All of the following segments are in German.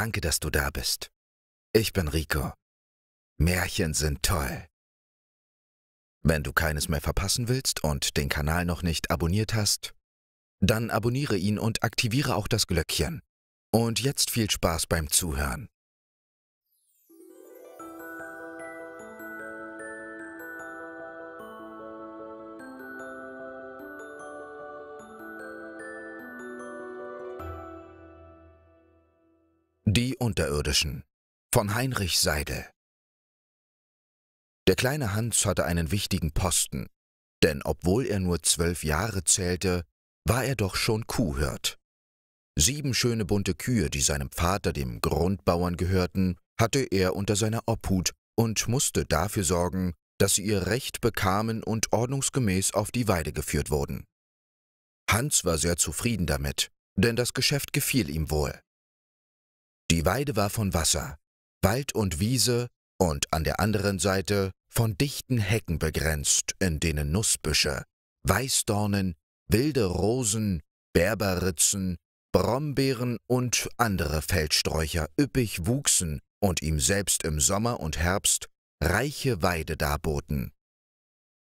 Danke, dass du da bist. Ich bin Rico. Märchen sind toll. Wenn du keines mehr verpassen willst und den Kanal noch nicht abonniert hast, dann abonniere ihn und aktiviere auch das Glöckchen. Und jetzt viel Spaß beim Zuhören. Die Unterirdischen von Heinrich Seidel Der kleine Hans hatte einen wichtigen Posten, denn obwohl er nur zwölf Jahre zählte, war er doch schon Kuhhirt. Sieben schöne bunte Kühe, die seinem Vater, dem Grundbauern, gehörten, hatte er unter seiner Obhut und musste dafür sorgen, dass sie ihr Recht bekamen und ordnungsgemäß auf die Weide geführt wurden. Hans war sehr zufrieden damit, denn das Geschäft gefiel ihm wohl. Die Weide war von Wasser, Wald und Wiese und an der anderen Seite von dichten Hecken begrenzt, in denen Nussbüsche, Weißdornen, wilde Rosen, Berberritzen, Brombeeren und andere Feldsträucher üppig wuchsen und ihm selbst im Sommer und Herbst reiche Weide darboten.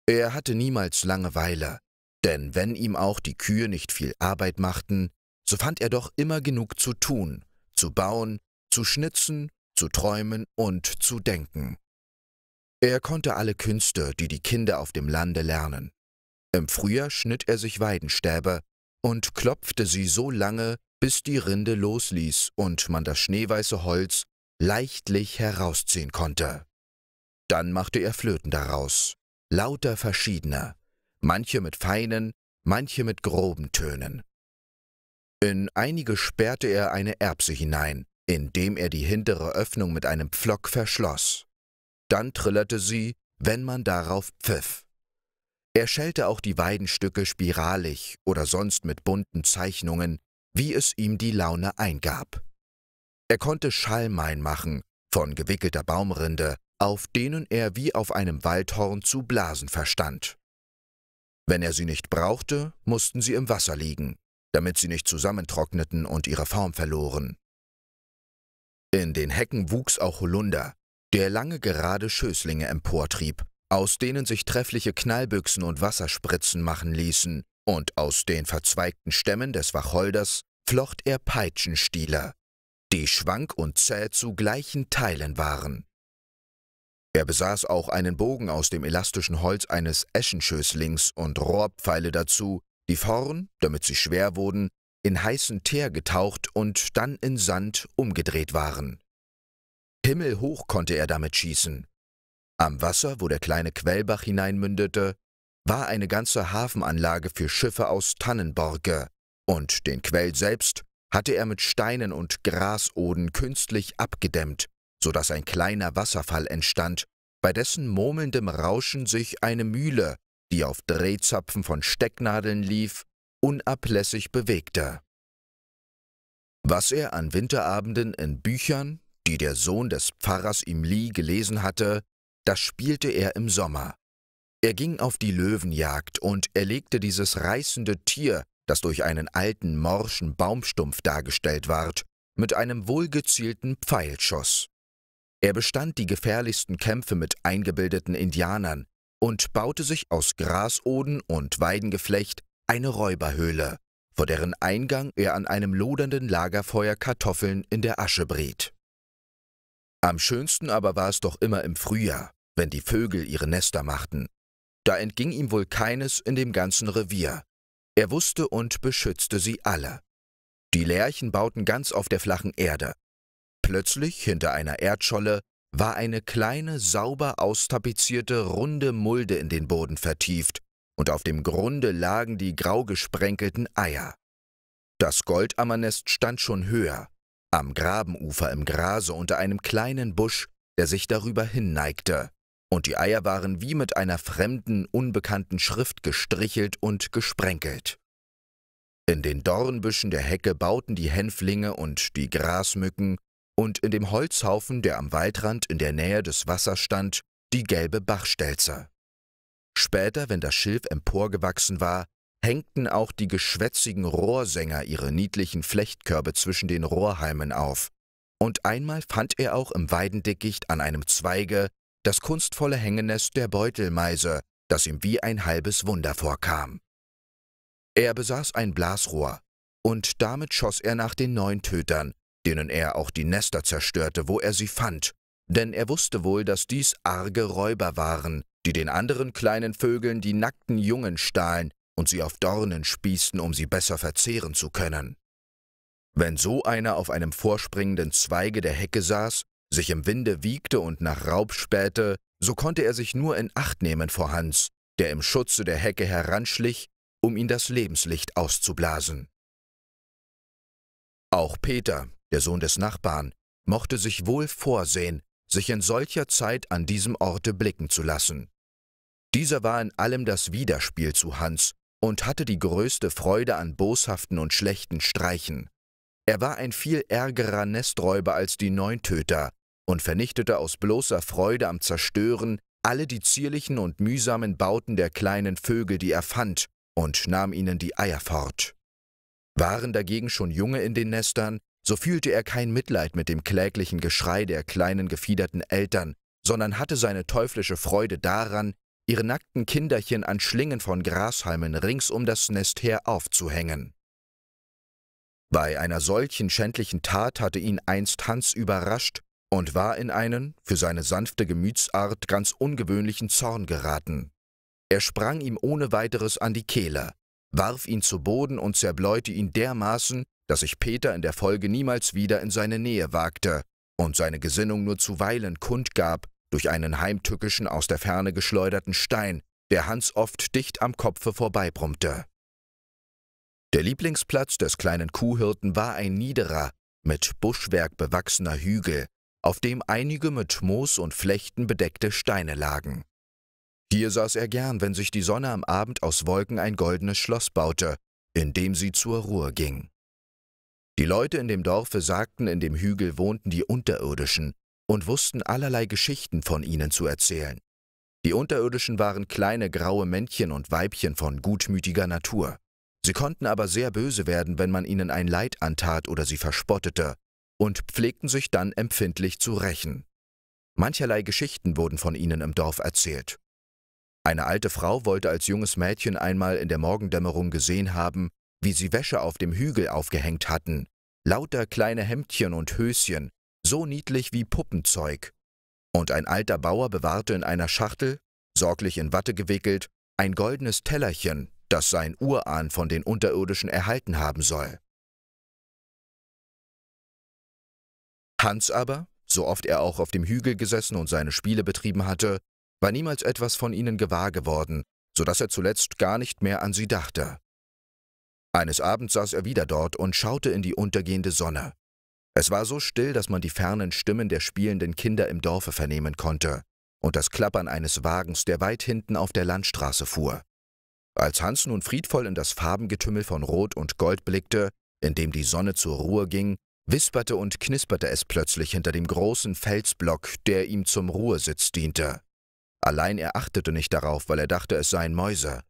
Er hatte niemals Langeweile, denn wenn ihm auch die Kühe nicht viel Arbeit machten, so fand er doch immer genug zu tun, zu bauen, zu schnitzen, zu träumen und zu denken. Er konnte alle Künste, die die Kinder auf dem Lande lernen. Im Frühjahr schnitt er sich Weidenstäbe und klopfte sie so lange, bis die Rinde losließ und man das schneeweiße Holz leichtlich herausziehen konnte. Dann machte er Flöten daraus, lauter verschiedener, manche mit feinen, manche mit groben Tönen. In einige sperrte er eine Erbse hinein, indem er die hintere Öffnung mit einem Pflock verschloss. Dann trillerte sie, wenn man darauf pfiff. Er schellte auch die Weidenstücke spiralig oder sonst mit bunten Zeichnungen, wie es ihm die Laune eingab. Er konnte Schallmein machen, von gewickelter Baumrinde, auf denen er wie auf einem Waldhorn zu blasen verstand. Wenn er sie nicht brauchte, mussten sie im Wasser liegen damit sie nicht zusammentrockneten und ihre Form verloren. In den Hecken wuchs auch Holunder, der lange gerade Schößlinge emportrieb, aus denen sich treffliche Knallbüchsen und Wasserspritzen machen ließen, und aus den verzweigten Stämmen des Wacholders flocht er Peitschenstieler, die schwank und zäh zu gleichen Teilen waren. Er besaß auch einen Bogen aus dem elastischen Holz eines Eschenschößlings und Rohrpfeile dazu, die vorn, damit sie schwer wurden, in heißen Teer getaucht und dann in Sand umgedreht waren. Himmelhoch konnte er damit schießen. Am Wasser, wo der kleine Quellbach hineinmündete, war eine ganze Hafenanlage für Schiffe aus Tannenborke, und den Quell selbst hatte er mit Steinen und Grasoden künstlich abgedämmt, so dass ein kleiner Wasserfall entstand, bei dessen murmelndem Rauschen sich eine Mühle die auf Drehzapfen von Stecknadeln lief, unablässig bewegte. Was er an Winterabenden in Büchern, die der Sohn des Pfarrers im lieh, gelesen hatte, das spielte er im Sommer. Er ging auf die Löwenjagd und erlegte dieses reißende Tier, das durch einen alten morschen Baumstumpf dargestellt ward, mit einem wohlgezielten Pfeilschuss. Er bestand die gefährlichsten Kämpfe mit eingebildeten Indianern, und baute sich aus Grasoden und Weidengeflecht eine Räuberhöhle, vor deren Eingang er an einem lodernden Lagerfeuer Kartoffeln in der Asche briet. Am schönsten aber war es doch immer im Frühjahr, wenn die Vögel ihre Nester machten. Da entging ihm wohl keines in dem ganzen Revier. Er wusste und beschützte sie alle. Die Lerchen bauten ganz auf der flachen Erde. Plötzlich, hinter einer Erdscholle, war eine kleine, sauber austapezierte, runde Mulde in den Boden vertieft, und auf dem Grunde lagen die grau gesprenkelten Eier. Das Goldammernest stand schon höher, am Grabenufer im Grase unter einem kleinen Busch, der sich darüber hinneigte, und die Eier waren wie mit einer fremden, unbekannten Schrift gestrichelt und gesprenkelt. In den Dornbüschen der Hecke bauten die Hänflinge und die Grasmücken und in dem Holzhaufen, der am Waldrand in der Nähe des Wassers stand, die gelbe Bachstelze. Später, wenn das Schilf emporgewachsen war, hängten auch die geschwätzigen Rohrsänger ihre niedlichen Flechtkörbe zwischen den Rohrhalmen auf. Und einmal fand er auch im Weidendickicht an einem Zweige das kunstvolle Hängenest der Beutelmeise, das ihm wie ein halbes Wunder vorkam. Er besaß ein Blasrohr, und damit schoss er nach den Neuntötern, denen er auch die Nester zerstörte, wo er sie fand, denn er wusste wohl, dass dies arge Räuber waren, die den anderen kleinen Vögeln die nackten Jungen stahlen und sie auf Dornen spießen, um sie besser verzehren zu können. Wenn so einer auf einem vorspringenden Zweige der Hecke saß, sich im Winde wiegte und nach Raub spähte, so konnte er sich nur in Acht nehmen vor Hans, der im Schutze der Hecke heranschlich, um ihn das Lebenslicht auszublasen. Auch Peter, der Sohn des Nachbarn, mochte sich wohl vorsehen, sich in solcher Zeit an diesem Orte blicken zu lassen. Dieser war in allem das Widerspiel zu Hans und hatte die größte Freude an boshaften und schlechten Streichen. Er war ein viel ärgerer Nesträuber als die Neuntöter und vernichtete aus bloßer Freude am Zerstören alle die zierlichen und mühsamen Bauten der kleinen Vögel, die er fand, und nahm ihnen die Eier fort. Waren dagegen schon Junge in den Nestern, so fühlte er kein Mitleid mit dem kläglichen Geschrei der kleinen gefiederten Eltern, sondern hatte seine teuflische Freude daran, ihre nackten Kinderchen an Schlingen von Grashalmen rings um das Nest her aufzuhängen. Bei einer solchen schändlichen Tat hatte ihn einst Hans überrascht und war in einen, für seine sanfte Gemütsart, ganz ungewöhnlichen Zorn geraten. Er sprang ihm ohne weiteres an die Kehle, warf ihn zu Boden und zerbläute ihn dermaßen, dass sich Peter in der Folge niemals wieder in seine Nähe wagte und seine Gesinnung nur zuweilen kundgab durch einen heimtückischen, aus der Ferne geschleuderten Stein, der Hans oft dicht am Kopfe vorbeibrummte. Der Lieblingsplatz des kleinen Kuhhirten war ein niederer, mit Buschwerk bewachsener Hügel, auf dem einige mit Moos und Flechten bedeckte Steine lagen. Hier saß er gern, wenn sich die Sonne am Abend aus Wolken ein goldenes Schloss baute, in dem sie zur Ruhe ging. Die Leute in dem Dorfe sagten, in dem Hügel wohnten die Unterirdischen und wussten allerlei Geschichten von ihnen zu erzählen. Die Unterirdischen waren kleine graue Männchen und Weibchen von gutmütiger Natur. Sie konnten aber sehr böse werden, wenn man ihnen ein Leid antat oder sie verspottete, und pflegten sich dann empfindlich zu rächen. Mancherlei Geschichten wurden von ihnen im Dorf erzählt. Eine alte Frau wollte als junges Mädchen einmal in der Morgendämmerung gesehen haben, wie sie Wäsche auf dem Hügel aufgehängt hatten, lauter kleine Hemdchen und Höschen, so niedlich wie Puppenzeug. Und ein alter Bauer bewahrte in einer Schachtel, sorglich in Watte gewickelt, ein goldenes Tellerchen, das sein Urahn von den Unterirdischen erhalten haben soll. Hans aber, so oft er auch auf dem Hügel gesessen und seine Spiele betrieben hatte, war niemals etwas von ihnen gewahr geworden, so dass er zuletzt gar nicht mehr an sie dachte. Eines Abends saß er wieder dort und schaute in die untergehende Sonne. Es war so still, dass man die fernen Stimmen der spielenden Kinder im Dorfe vernehmen konnte und das Klappern eines Wagens, der weit hinten auf der Landstraße fuhr. Als Hans nun friedvoll in das Farbengetümmel von Rot und Gold blickte, in dem die Sonne zur Ruhe ging, wisperte und knisperte es plötzlich hinter dem großen Felsblock, der ihm zum Ruhesitz diente. Allein er achtete nicht darauf, weil er dachte, es seien Mäuse.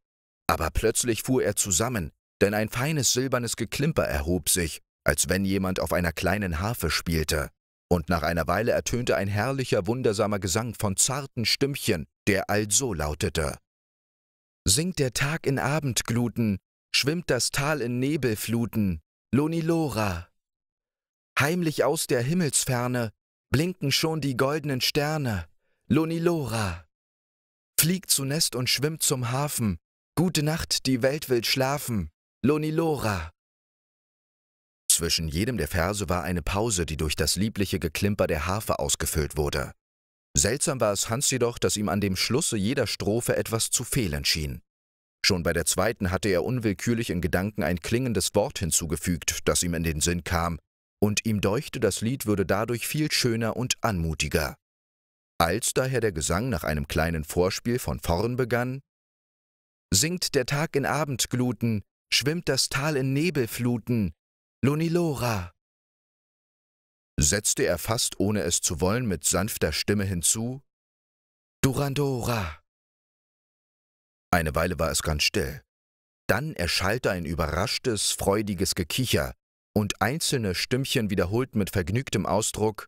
Aber plötzlich fuhr er zusammen, denn ein feines silbernes Geklimper erhob sich, als wenn jemand auf einer kleinen Harfe spielte, und nach einer Weile ertönte ein herrlicher, wundersamer Gesang von zarten Stimmchen, der also lautete. Singt der Tag in Abendgluten, schwimmt das Tal in Nebelfluten, Lonilora. Heimlich aus der Himmelsferne blinken schon die goldenen Sterne, Lonilora. Fliegt zu Nest und schwimmt zum Hafen, gute Nacht, die Welt will schlafen, Lonilora. Zwischen jedem der Verse war eine Pause, die durch das liebliche Geklimper der Harfe ausgefüllt wurde. Seltsam war es Hans jedoch, dass ihm an dem Schlusse jeder Strophe etwas zu fehlen schien. Schon bei der zweiten hatte er unwillkürlich in Gedanken ein klingendes Wort hinzugefügt, das ihm in den Sinn kam, und ihm deuchte, das Lied würde dadurch viel schöner und anmutiger. Als daher der Gesang nach einem kleinen Vorspiel von vorn begann, Singt der Tag in Abendgluten, schwimmt das Tal in Nebelfluten. Lunilora! setzte er fast ohne es zu wollen mit sanfter Stimme hinzu, Durandora! Eine Weile war es ganz still. Dann erschallte ein überraschtes, freudiges Gekicher und einzelne Stimmchen wiederholten mit vergnügtem Ausdruck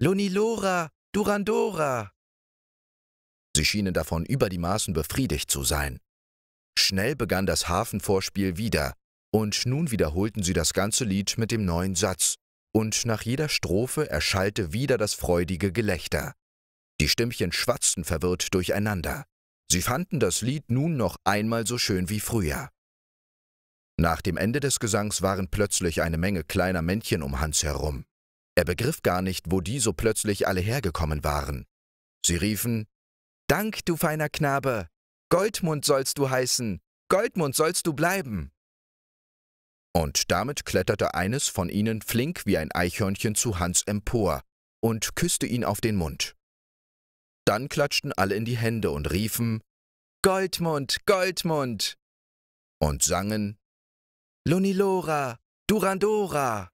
Lunilora, Durandora. Sie schienen davon über die Maßen befriedigt zu sein. Schnell begann das Hafenvorspiel wieder, und nun wiederholten sie das ganze Lied mit dem neuen Satz, und nach jeder Strophe erschallte wieder das freudige Gelächter. Die Stimmchen schwatzten verwirrt durcheinander. Sie fanden das Lied nun noch einmal so schön wie früher. Nach dem Ende des Gesangs waren plötzlich eine Menge kleiner Männchen um Hans herum. Er begriff gar nicht, wo die so plötzlich alle hergekommen waren. Sie riefen Dank, du feiner Knabe, Goldmund sollst du heißen, Goldmund sollst du bleiben. Und damit kletterte eines von ihnen flink wie ein Eichhörnchen zu Hans empor und küßte ihn auf den Mund. Dann klatschten alle in die Hände und riefen Goldmund, Goldmund und sangen Lunilora, Durandora.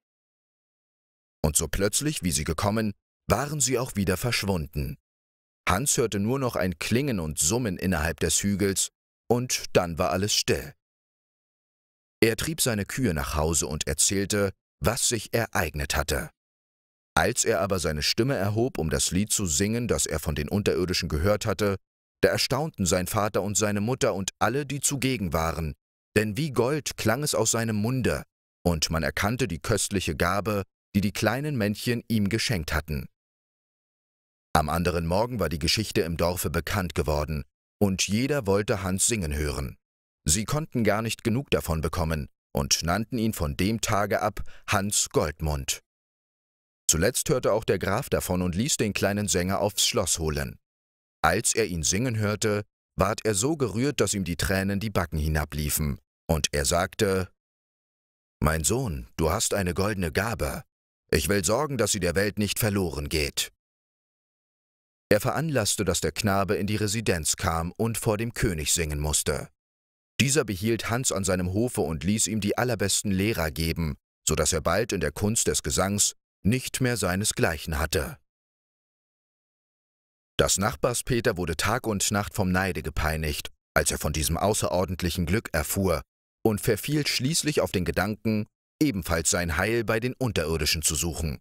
Und so plötzlich, wie sie gekommen, waren sie auch wieder verschwunden. Hans hörte nur noch ein Klingen und Summen innerhalb des Hügels, und dann war alles still. Er trieb seine Kühe nach Hause und erzählte, was sich ereignet hatte. Als er aber seine Stimme erhob, um das Lied zu singen, das er von den Unterirdischen gehört hatte, da erstaunten sein Vater und seine Mutter und alle, die zugegen waren, denn wie Gold klang es aus seinem Munde, und man erkannte die köstliche Gabe, die die kleinen Männchen ihm geschenkt hatten. Am anderen Morgen war die Geschichte im Dorfe bekannt geworden, und jeder wollte Hans singen hören. Sie konnten gar nicht genug davon bekommen und nannten ihn von dem Tage ab Hans Goldmund. Zuletzt hörte auch der Graf davon und ließ den kleinen Sänger aufs Schloss holen. Als er ihn singen hörte, ward er so gerührt, dass ihm die Tränen die Backen hinabliefen, und er sagte, Mein Sohn, du hast eine goldene Gabe. Ich will sorgen, dass sie der Welt nicht verloren geht. Er veranlasste, dass der Knabe in die Residenz kam und vor dem König singen musste. Dieser behielt Hans an seinem Hofe und ließ ihm die allerbesten Lehrer geben, so dass er bald in der Kunst des Gesangs nicht mehr seinesgleichen hatte. Das Nachbarspeter wurde Tag und Nacht vom Neide gepeinigt, als er von diesem außerordentlichen Glück erfuhr, und verfiel schließlich auf den Gedanken, ebenfalls sein Heil bei den Unterirdischen zu suchen.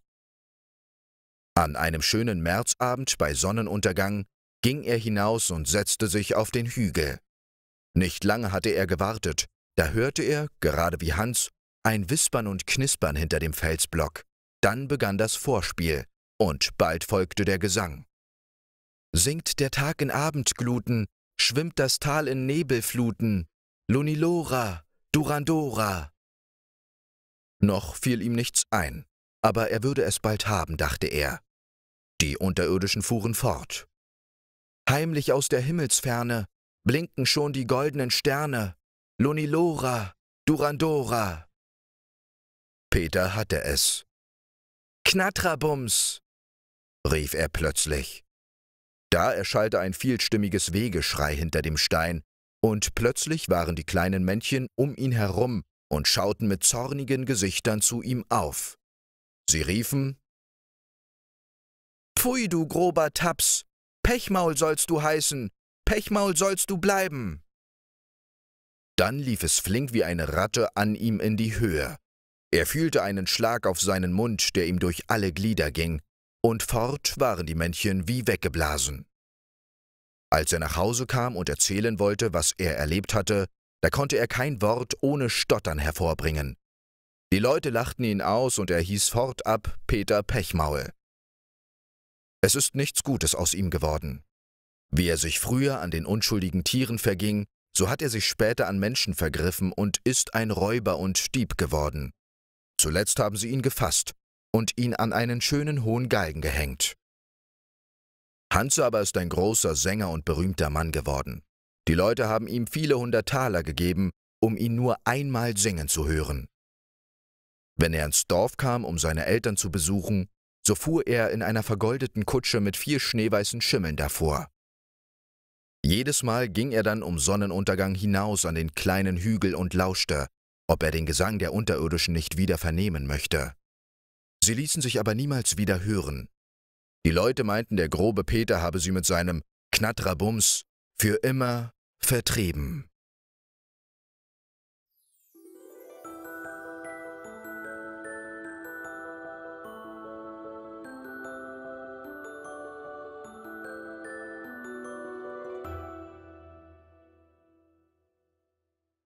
An einem schönen Märzabend bei Sonnenuntergang ging er hinaus und setzte sich auf den Hügel. Nicht lange hatte er gewartet, da hörte er, gerade wie Hans, ein Wispern und Knispern hinter dem Felsblock. Dann begann das Vorspiel, und bald folgte der Gesang. Singt der Tag in Abendgluten, schwimmt das Tal in Nebelfluten, Lunilora, Durandora. Noch fiel ihm nichts ein aber er würde es bald haben, dachte er. Die Unterirdischen fuhren fort. Heimlich aus der Himmelsferne blinken schon die goldenen Sterne. Lunilora, Durandora. Peter hatte es. Knatterbums! rief er plötzlich. Da erschallte ein vielstimmiges Wegeschrei hinter dem Stein, und plötzlich waren die kleinen Männchen um ihn herum und schauten mit zornigen Gesichtern zu ihm auf. Sie riefen, Pfui, du grober Taps, Pechmaul sollst du heißen, Pechmaul sollst du bleiben. Dann lief es flink wie eine Ratte an ihm in die Höhe. Er fühlte einen Schlag auf seinen Mund, der ihm durch alle Glieder ging, und fort waren die Männchen wie weggeblasen. Als er nach Hause kam und erzählen wollte, was er erlebt hatte, da konnte er kein Wort ohne Stottern hervorbringen. Die Leute lachten ihn aus und er hieß fortab Peter Pechmaul. Es ist nichts Gutes aus ihm geworden. Wie er sich früher an den unschuldigen Tieren verging, so hat er sich später an Menschen vergriffen und ist ein Räuber und Dieb geworden. Zuletzt haben sie ihn gefasst und ihn an einen schönen hohen Galgen gehängt. Hans aber ist ein großer Sänger und berühmter Mann geworden. Die Leute haben ihm viele hundert Taler gegeben, um ihn nur einmal singen zu hören. Wenn er ins Dorf kam, um seine Eltern zu besuchen, so fuhr er in einer vergoldeten Kutsche mit vier schneeweißen Schimmeln davor. Jedes Mal ging er dann um Sonnenuntergang hinaus an den kleinen Hügel und lauschte, ob er den Gesang der Unterirdischen nicht wieder vernehmen möchte. Sie ließen sich aber niemals wieder hören. Die Leute meinten, der grobe Peter habe sie mit seinem Knatterbums für immer vertrieben.